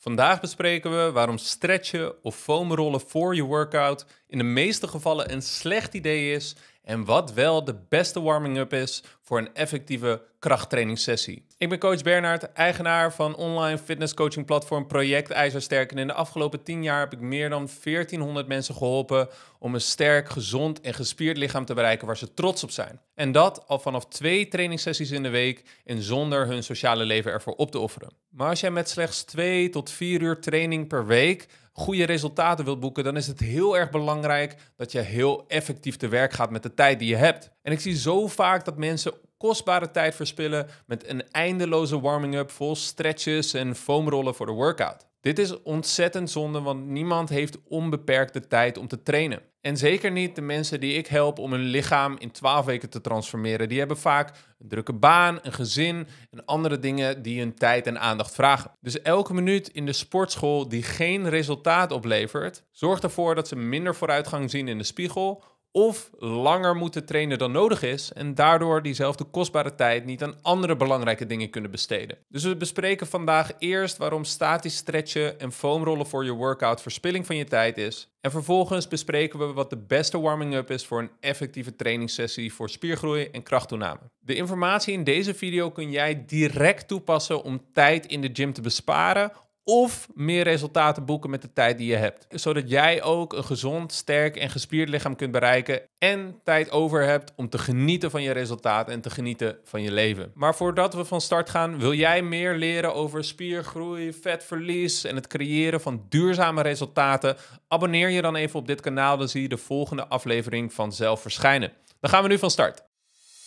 Vandaag bespreken we waarom stretchen of foamrollen voor je workout in de meeste gevallen een slecht idee is en wat wel de beste warming-up is voor een effectieve krachttrainingssessie. Ik ben coach Bernhard, eigenaar van online fitnesscoaching platform Project IJzersterk. En in de afgelopen 10 jaar heb ik meer dan 1400 mensen geholpen om een sterk, gezond en gespierd lichaam te bereiken waar ze trots op zijn. En dat al vanaf twee trainingssessies in de week en zonder hun sociale leven ervoor op te offeren. Maar als jij met slechts 2 tot 4 uur training per week goede resultaten wilt boeken, dan is het heel erg belangrijk dat je heel effectief te werk gaat met de tijd die je hebt. En ik zie zo vaak dat mensen kostbare tijd verspillen met een eindeloze warming-up vol stretches en foamrollen voor de workout. Dit is ontzettend zonde, want niemand heeft onbeperkte tijd om te trainen. En zeker niet de mensen die ik help om hun lichaam in 12 weken te transformeren. Die hebben vaak een drukke baan, een gezin en andere dingen die hun tijd en aandacht vragen. Dus elke minuut in de sportschool die geen resultaat oplevert, zorgt ervoor dat ze minder vooruitgang zien in de spiegel of langer moeten trainen dan nodig is en daardoor diezelfde kostbare tijd niet aan andere belangrijke dingen kunnen besteden. Dus we bespreken vandaag eerst waarom statisch stretchen en foamrollen voor je workout verspilling van je tijd is. En vervolgens bespreken we wat de beste warming-up is voor een effectieve trainingssessie voor spiergroei en krachttoename. De informatie in deze video kun jij direct toepassen om tijd in de gym te besparen of meer resultaten boeken met de tijd die je hebt. Zodat jij ook een gezond, sterk en gespierd lichaam kunt bereiken en tijd over hebt om te genieten van je resultaten en te genieten van je leven. Maar voordat we van start gaan, wil jij meer leren over spiergroei, vetverlies en het creëren van duurzame resultaten? Abonneer je dan even op dit kanaal, dan zie je de volgende aflevering vanzelf verschijnen. Dan gaan we nu van start.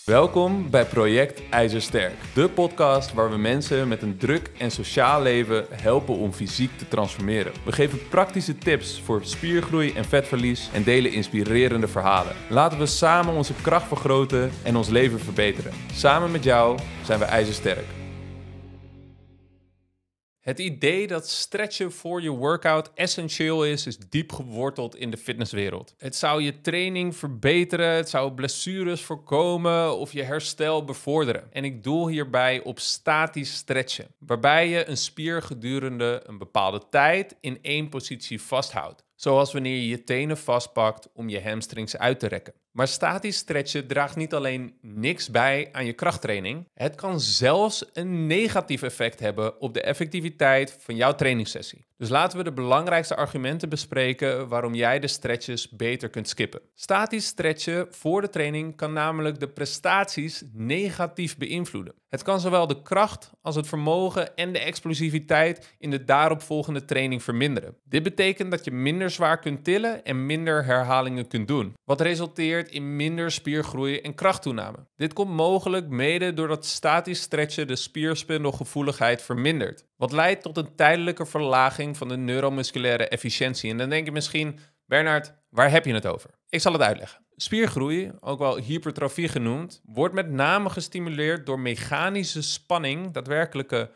Welkom bij Project IJzersterk, de podcast waar we mensen met een druk en sociaal leven helpen om fysiek te transformeren. We geven praktische tips voor spiergroei en vetverlies en delen inspirerende verhalen. Laten we samen onze kracht vergroten en ons leven verbeteren. Samen met jou zijn we IJzersterk. Het idee dat stretchen voor je workout essentieel is, is diep geworteld in de fitnesswereld. Het zou je training verbeteren, het zou blessures voorkomen of je herstel bevorderen. En ik doel hierbij op statisch stretchen, waarbij je een spier gedurende een bepaalde tijd in één positie vasthoudt. Zoals wanneer je je tenen vastpakt om je hamstrings uit te rekken. Maar statisch stretchen draagt niet alleen niks bij aan je krachttraining, het kan zelfs een negatief effect hebben op de effectiviteit van jouw trainingssessie. Dus laten we de belangrijkste argumenten bespreken waarom jij de stretches beter kunt skippen. Statisch stretchen voor de training kan namelijk de prestaties negatief beïnvloeden. Het kan zowel de kracht als het vermogen en de explosiviteit in de daaropvolgende training verminderen. Dit betekent dat je minder zwaar kunt tillen en minder herhalingen kunt doen, wat resulteert in minder spiergroei en krachttoename. Dit komt mogelijk mede doordat statisch stretchen de spierspindelgevoeligheid vermindert. Wat leidt tot een tijdelijke verlaging van de neuromusculaire efficiëntie. En dan denk je misschien, Bernard, waar heb je het over? Ik zal het uitleggen. Spiergroei, ook wel hypertrofie genoemd, wordt met name gestimuleerd door mechanische spanning, daadwerkelijke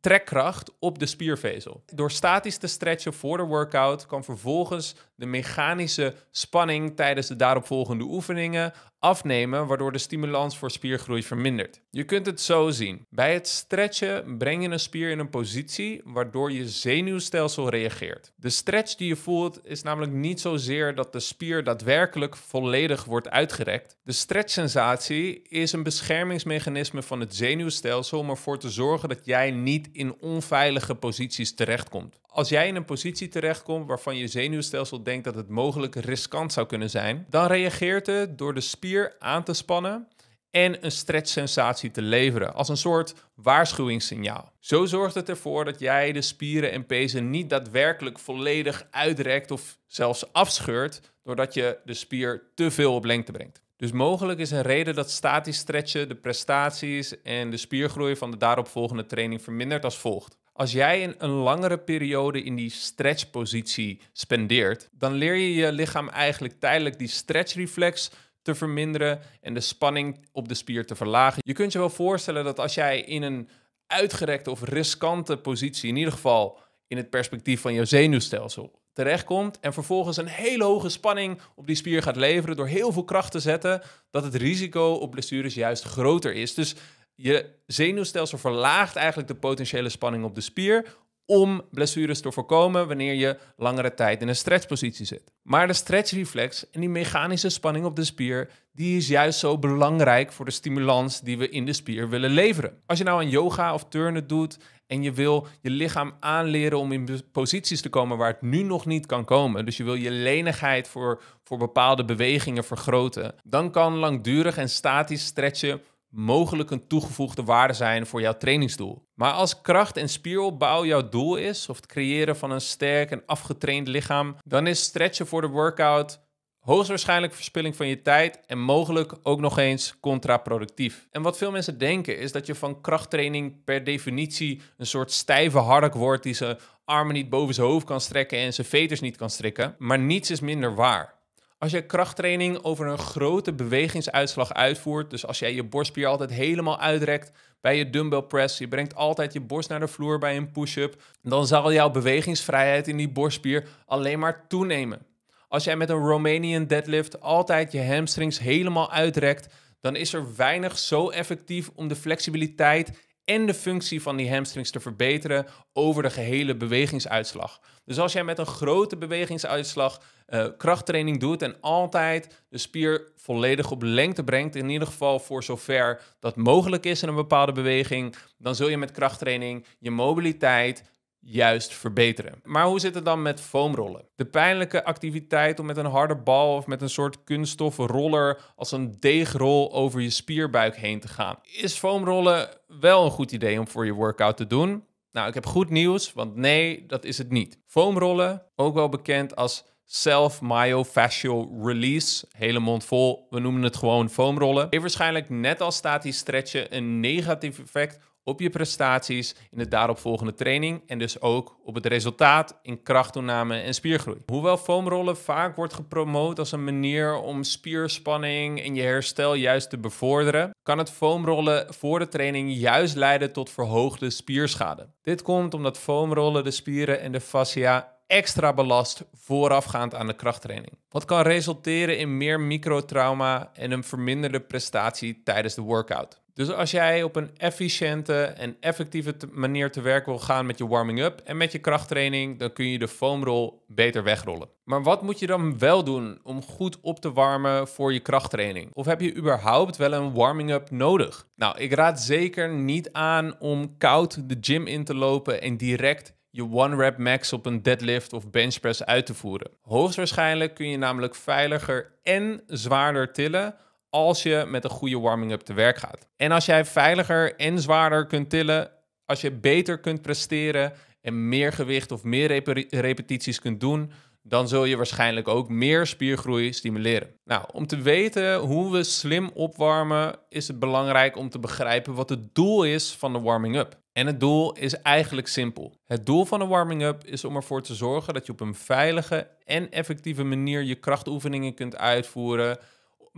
trekkracht op de spiervezel. Door statisch te stretchen voor de workout kan vervolgens de mechanische spanning tijdens de daaropvolgende oefeningen afnemen, waardoor de stimulans voor spiergroei vermindert. Je kunt het zo zien. Bij het stretchen breng je een spier in een positie waardoor je zenuwstelsel reageert. De stretch die je voelt is namelijk niet zozeer dat de spier daadwerkelijk volledig wordt uitgerekt. De stretchsensatie is een beschermingsmechanisme van het zenuwstelsel om ervoor te zorgen dat jij niet in onveilige posities terechtkomt. Als jij in een positie terechtkomt waarvan je zenuwstelsel denkt dat het mogelijk riskant zou kunnen zijn, dan reageert het door de spier aan te spannen en een stretchsensatie te leveren, als een soort waarschuwingssignaal. Zo zorgt het ervoor dat jij de spieren en pezen niet daadwerkelijk volledig uitrekt of zelfs afscheurt, doordat je de spier te veel op lengte brengt. Dus mogelijk is een reden dat statisch stretchen de prestaties en de spiergroei van de daaropvolgende training vermindert als volgt. Als jij een, een langere periode in die stretchpositie spendeert, dan leer je je lichaam eigenlijk tijdelijk die stretchreflex te verminderen en de spanning op de spier te verlagen. Je kunt je wel voorstellen dat als jij in een uitgerekte of riskante positie, in ieder geval in het perspectief van jouw zenuwstelsel, terechtkomt en vervolgens een hele hoge spanning op die spier gaat leveren door heel veel kracht te zetten, dat het risico op blessures juist groter is. Dus je zenuwstelsel verlaagt eigenlijk de potentiële spanning op de spier om blessures te voorkomen wanneer je langere tijd in een stretchpositie zit. Maar de stretchreflex en die mechanische spanning op de spier, die is juist zo belangrijk voor de stimulans die we in de spier willen leveren. Als je nou aan yoga of turnen doet en je wil je lichaam aanleren om in posities te komen waar het nu nog niet kan komen, dus je wil je lenigheid voor, voor bepaalde bewegingen vergroten, dan kan langdurig en statisch stretchen mogelijk een toegevoegde waarde zijn voor jouw trainingsdoel. Maar als kracht- en spieropbouw jouw doel is, of het creëren van een sterk en afgetraind lichaam, dan is stretchen voor de workout hoogstwaarschijnlijk verspilling van je tijd en mogelijk ook nog eens contraproductief. En wat veel mensen denken is dat je van krachttraining per definitie een soort stijve hark wordt die zijn armen niet boven zijn hoofd kan strekken en zijn veters niet kan strikken. Maar niets is minder waar. Als jij krachttraining over een grote bewegingsuitslag uitvoert, dus als jij je borstspier altijd helemaal uitrekt bij je dumbbell press, je brengt altijd je borst naar de vloer bij een push-up, dan zal jouw bewegingsvrijheid in die borstspier alleen maar toenemen. Als jij met een Romanian deadlift altijd je hamstrings helemaal uitrekt, dan is er weinig zo effectief om de flexibiliteit en de functie van die hamstrings te verbeteren over de gehele bewegingsuitslag. Dus als jij met een grote bewegingsuitslag eh, krachttraining doet en altijd de spier volledig op lengte brengt, in ieder geval voor zover dat mogelijk is in een bepaalde beweging, dan zul je met krachttraining je mobiliteit, juist verbeteren. Maar hoe zit het dan met foamrollen? De pijnlijke activiteit om met een harde bal of met een soort kunststoffen roller als een deegrol over je spierbuik heen te gaan. Is foamrollen wel een goed idee om voor je workout te doen? Nou, ik heb goed nieuws, want nee, dat is het niet. Foamrollen, ook wel bekend als self myofascial release, hele mond vol, we noemen het gewoon foamrollen, heeft waarschijnlijk net als statisch stretchen een negatief effect op je prestaties in de daaropvolgende training en dus ook op het resultaat in krachttoename en spiergroei. Hoewel foamrollen vaak wordt gepromoot als een manier om spierspanning en je herstel juist te bevorderen, kan het foamrollen voor de training juist leiden tot verhoogde spierschade. Dit komt omdat foamrollen de spieren en de fascia extra belast voorafgaand aan de krachttraining. Wat kan resulteren in meer microtrauma en een verminderde prestatie tijdens de workout. Dus als jij op een efficiënte en effectieve manier te werk wil gaan met je warming-up en met je krachttraining, dan kun je de foamrol beter wegrollen. Maar wat moet je dan wel doen om goed op te warmen voor je krachttraining? Of heb je überhaupt wel een warming-up nodig? Nou, ik raad zeker niet aan om koud de gym in te lopen en direct je one rep max op een deadlift of benchpress uit te voeren. Hoogstwaarschijnlijk kun je namelijk veiliger en zwaarder tillen als je met een goede warming-up te werk gaat. En als jij veiliger en zwaarder kunt tillen, als je beter kunt presteren en meer gewicht of meer repetities kunt doen, dan zul je waarschijnlijk ook meer spiergroei stimuleren. Nou, om te weten hoe we slim opwarmen, is het belangrijk om te begrijpen wat het doel is van de warming-up. En het doel is eigenlijk simpel. Het doel van een warming-up is om ervoor te zorgen dat je op een veilige en effectieve manier je krachtoefeningen kunt uitvoeren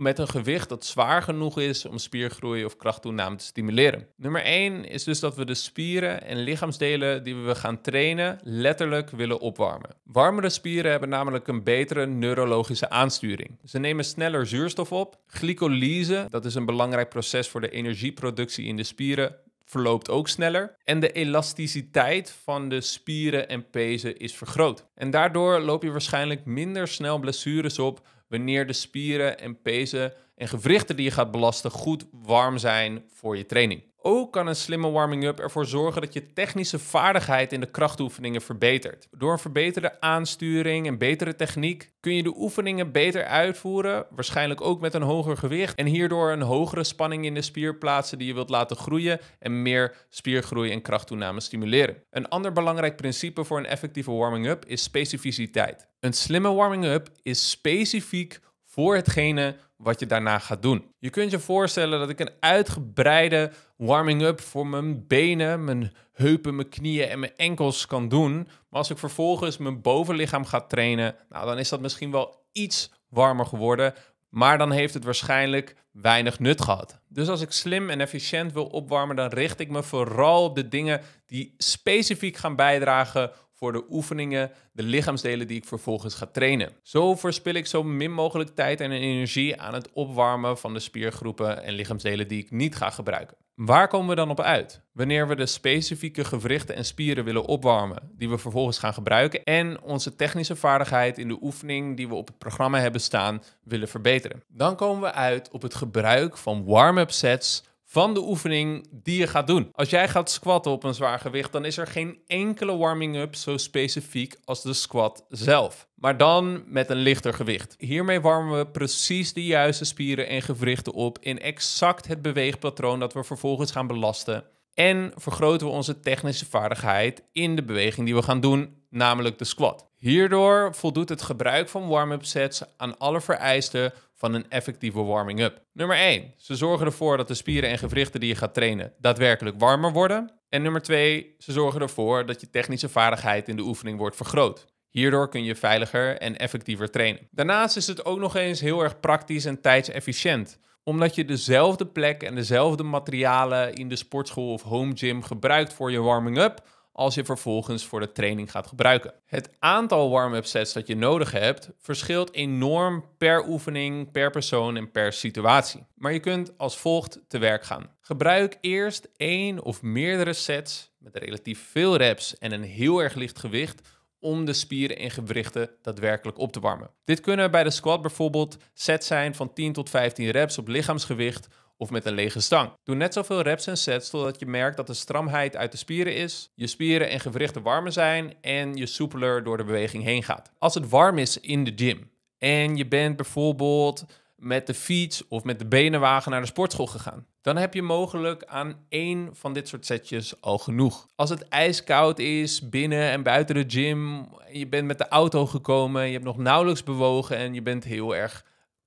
met een gewicht dat zwaar genoeg is om spiergroei of krachttoename te stimuleren. Nummer 1 is dus dat we de spieren en lichaamsdelen die we gaan trainen letterlijk willen opwarmen. Warmere spieren hebben namelijk een betere neurologische aansturing. Ze nemen sneller zuurstof op. Glycolyse, dat is een belangrijk proces voor de energieproductie in de spieren, verloopt ook sneller en de elasticiteit van de spieren en pezen is vergroot. En daardoor loop je waarschijnlijk minder snel blessures op wanneer de spieren en pezen en gewrichten die je gaat belasten goed warm zijn voor je training. Ook kan een slimme warming-up ervoor zorgen dat je technische vaardigheid in de krachtoefeningen verbetert. Door een verbeterde aansturing en betere techniek kun je de oefeningen beter uitvoeren, waarschijnlijk ook met een hoger gewicht en hierdoor een hogere spanning in de spier plaatsen die je wilt laten groeien en meer spiergroei en krachttoename stimuleren. Een ander belangrijk principe voor een effectieve warming-up is specificiteit. Een slimme warming-up is specifiek voor hetgene wat je daarna gaat doen. Je kunt je voorstellen dat ik een uitgebreide warming-up voor mijn benen, mijn heupen, mijn knieën en mijn enkels kan doen. Maar als ik vervolgens mijn bovenlichaam ga trainen, nou, dan is dat misschien wel iets warmer geworden. Maar dan heeft het waarschijnlijk weinig nut gehad. Dus als ik slim en efficiënt wil opwarmen, dan richt ik me vooral op de dingen die specifiek gaan bijdragen voor de oefeningen, de lichaamsdelen die ik vervolgens ga trainen. Zo verspil ik zo min mogelijk tijd en energie aan het opwarmen van de spiergroepen en lichaamsdelen die ik niet ga gebruiken. Waar komen we dan op uit? Wanneer we de specifieke gewrichten en spieren willen opwarmen, die we vervolgens gaan gebruiken, en onze technische vaardigheid in de oefening die we op het programma hebben staan willen verbeteren. Dan komen we uit op het gebruik van warm-up sets van de oefening die je gaat doen. Als jij gaat squatten op een zwaar gewicht, dan is er geen enkele warming-up zo specifiek als de squat zelf. Maar dan met een lichter gewicht. Hiermee warmen we precies de juiste spieren en gewrichten op in exact het beweegpatroon dat we vervolgens gaan belasten. En vergroten we onze technische vaardigheid in de beweging die we gaan doen, namelijk de squat. Hierdoor voldoet het gebruik van warm-up sets aan alle vereisten van een effectieve warming-up. Nummer 1. Ze zorgen ervoor dat de spieren en gewrichten die je gaat trainen daadwerkelijk warmer worden. En nummer 2. Ze zorgen ervoor dat je technische vaardigheid in de oefening wordt vergroot. Hierdoor kun je veiliger en effectiever trainen. Daarnaast is het ook nog eens heel erg praktisch en tijdsefficiënt omdat je dezelfde plek en dezelfde materialen in de sportschool of home gym gebruikt voor je warming-up, als je vervolgens voor de training gaat gebruiken. Het aantal warm-up sets dat je nodig hebt verschilt enorm per oefening, per persoon en per situatie. Maar je kunt als volgt te werk gaan. Gebruik eerst één of meerdere sets met relatief veel reps en een heel erg licht gewicht om de spieren en gewrichten daadwerkelijk op te warmen. Dit kunnen bij de squat bijvoorbeeld sets zijn van 10 tot 15 reps op lichaamsgewicht of met een lege stang. Doe net zoveel reps en sets totdat je merkt dat de stramheid uit de spieren is, je spieren en gewrichten warmer zijn en je soepeler door de beweging heen gaat. Als het warm is in de gym en je bent bijvoorbeeld met de fiets of met de benenwagen naar de sportschool gegaan. Dan heb je mogelijk aan één van dit soort setjes al genoeg. Als het ijskoud is binnen en buiten de gym, je bent met de auto gekomen, je hebt nog nauwelijks bewogen en je bent heel erg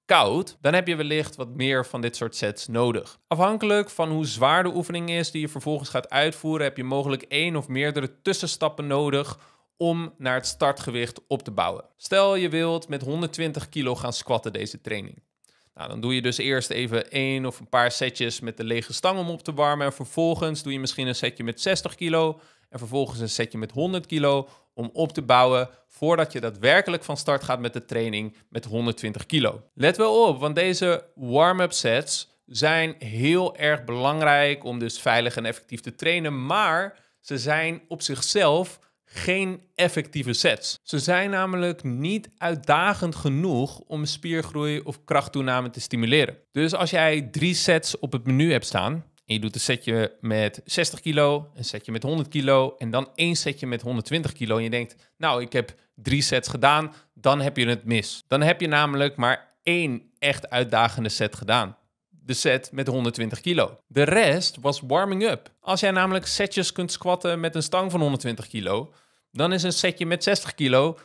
koud, dan heb je wellicht wat meer van dit soort sets nodig. Afhankelijk van hoe zwaar de oefening is die je vervolgens gaat uitvoeren, heb je mogelijk één of meerdere tussenstappen nodig om naar het startgewicht op te bouwen. Stel je wilt met 120 kilo gaan squatten deze training. Nou, dan doe je dus eerst even één of een paar setjes met de lege stang om op te warmen. En vervolgens doe je misschien een setje met 60 kilo. En vervolgens een setje met 100 kilo om op te bouwen voordat je daadwerkelijk van start gaat met de training met 120 kilo. Let wel op, want deze warm-up sets zijn heel erg belangrijk om dus veilig en effectief te trainen, maar ze zijn op zichzelf geen effectieve sets. Ze zijn namelijk niet uitdagend genoeg om spiergroei of krachttoename te stimuleren. Dus als jij drie sets op het menu hebt staan, en je doet een setje met 60 kilo, een setje met 100 kilo en dan één setje met 120 kilo. En je denkt, nou, ik heb drie sets gedaan, dan heb je het mis. Dan heb je namelijk maar één echt uitdagende set gedaan. De set met 120 kilo. De rest was warming up. Als jij namelijk setjes kunt squatten met een stang van 120 kilo, dan is een setje met 60 kilo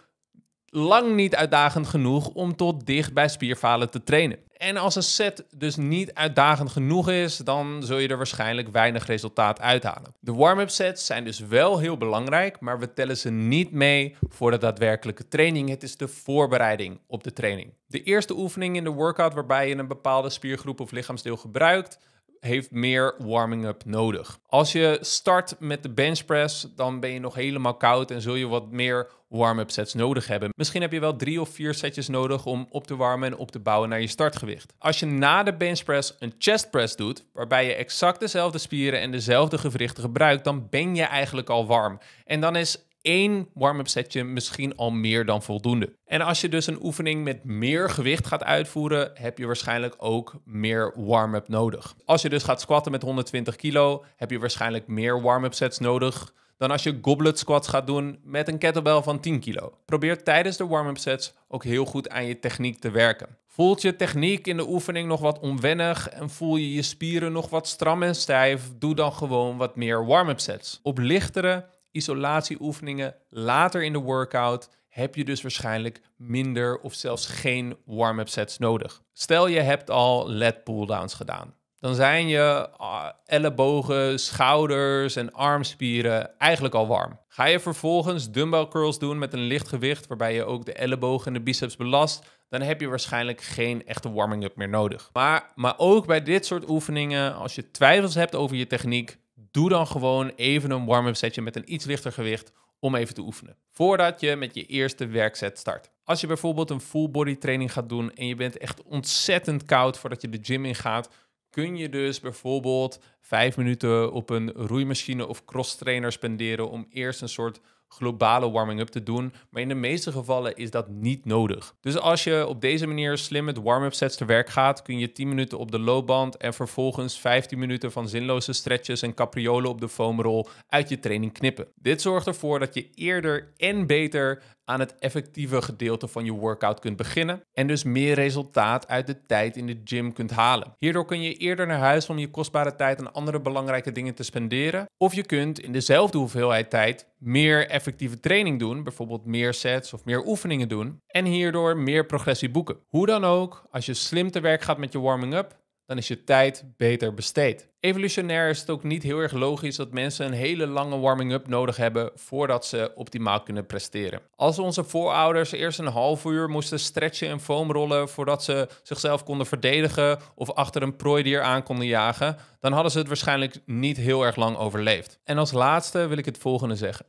lang niet uitdagend genoeg om tot dicht bij spierfalen te trainen. En als een set dus niet uitdagend genoeg is, dan zul je er waarschijnlijk weinig resultaat uithalen. De warm-up sets zijn dus wel heel belangrijk, maar we tellen ze niet mee voor de daadwerkelijke training. Het is de voorbereiding op de training. De eerste oefening in de workout waarbij je een bepaalde spiergroep of lichaamsdeel gebruikt, heeft meer warming-up nodig. Als je start met de bench press, dan ben je nog helemaal koud en zul je wat meer warm-up sets nodig hebben. Misschien heb je wel drie of vier setjes nodig om op te warmen en op te bouwen naar je startgewicht. Als je na de bench press een chest press doet, waarbij je exact dezelfde spieren en dezelfde gewrichten gebruikt, dan ben je eigenlijk al warm. En dan is één warm-up setje misschien al meer dan voldoende. En als je dus een oefening met meer gewicht gaat uitvoeren, heb je waarschijnlijk ook meer warm-up nodig. Als je dus gaat squatten met 120 kilo, heb je waarschijnlijk meer warm-up sets nodig dan als je goblet squats gaat doen met een kettlebell van 10 kilo. Probeer tijdens de warm-up sets ook heel goed aan je techniek te werken. Voelt je techniek in de oefening nog wat onwennig en voel je je spieren nog wat stram en stijf, doe dan gewoon wat meer warm-up sets. Op lichtere isolatieoefeningen later in de workout heb je dus waarschijnlijk minder of zelfs geen warm-up sets nodig. Stel je hebt al lat pulldowns gedaan. Dan zijn je ah, ellebogen, schouders en armspieren eigenlijk al warm. Ga je vervolgens dumbbell curls doen met een licht gewicht waarbij je ook de ellebogen en de biceps belast, dan heb je waarschijnlijk geen echte warming-up meer nodig. Maar, maar ook bij dit soort oefeningen, als je twijfels hebt over je techniek, doe dan gewoon even een warm-up setje met een iets lichter gewicht om even te oefenen. Voordat je met je eerste werkset start. Als je bijvoorbeeld een full body training gaat doen en je bent echt ontzettend koud voordat je de gym in gaat, kun je dus bijvoorbeeld vijf minuten op een roeimachine of cross trainer spenderen om eerst een soort globale warming-up te doen. Maar in de meeste gevallen is dat niet nodig. Dus als je op deze manier slim met warm-up sets te werk gaat, kun je 10 minuten op de loopband en vervolgens 15 minuten van zinloze stretches en capriolen op de foamrol uit je training knippen. Dit zorgt ervoor dat je eerder en beter aan het effectieve gedeelte van je workout kunt beginnen en dus meer resultaat uit de tijd in de gym kunt halen. Hierdoor kun je eerder naar huis om je kostbare tijd aan andere belangrijke dingen te spenderen of je kunt in dezelfde hoeveelheid tijd meer effectieve training doen, bijvoorbeeld meer sets of meer oefeningen doen en hierdoor meer progressie boeken. Hoe dan ook, als je slim te werk gaat met je warming-up, dan is je tijd beter besteed. Evolutionair is het ook niet heel erg logisch dat mensen een hele lange warming-up nodig hebben voordat ze optimaal kunnen presteren. Als onze voorouders eerst een half uur moesten stretchen en foamrollen voordat ze zichzelf konden verdedigen of achter een prooidier aan konden jagen, dan hadden ze het waarschijnlijk niet heel erg lang overleefd. En als laatste wil ik het volgende zeggen.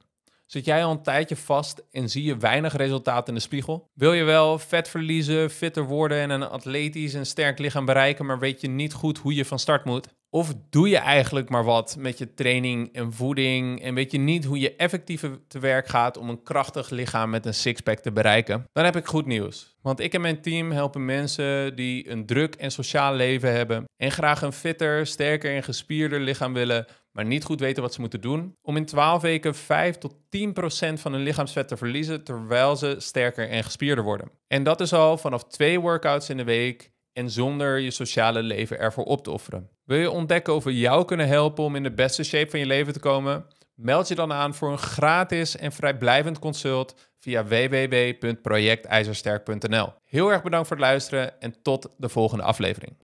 Zit jij al een tijdje vast en zie je weinig resultaat in de spiegel? Wil je wel vet verliezen, fitter worden en een atletisch en sterk lichaam bereiken, maar weet je niet goed hoe je van start moet? Of doe je eigenlijk maar wat met je training en voeding en weet je niet hoe je effectiever te werk gaat om een krachtig lichaam met een sixpack te bereiken? Dan heb ik goed nieuws. Want ik en mijn team helpen mensen die een druk en sociaal leven hebben en graag een fitter, sterker en gespierder lichaam willen maar niet goed weten wat ze moeten doen, om in 12 weken 5 tot 10% van hun lichaamsvet te verliezen terwijl ze sterker en gespierder worden. En dat is al vanaf twee workouts in de week en zonder je sociale leven ervoor op te offeren. Wil je ontdekken of we jou kunnen helpen om in de beste shape van je leven te komen? Meld je dan aan voor een gratis en vrijblijvend consult via www.projectijzersterk.nl. Heel erg bedankt voor het luisteren en tot de volgende aflevering.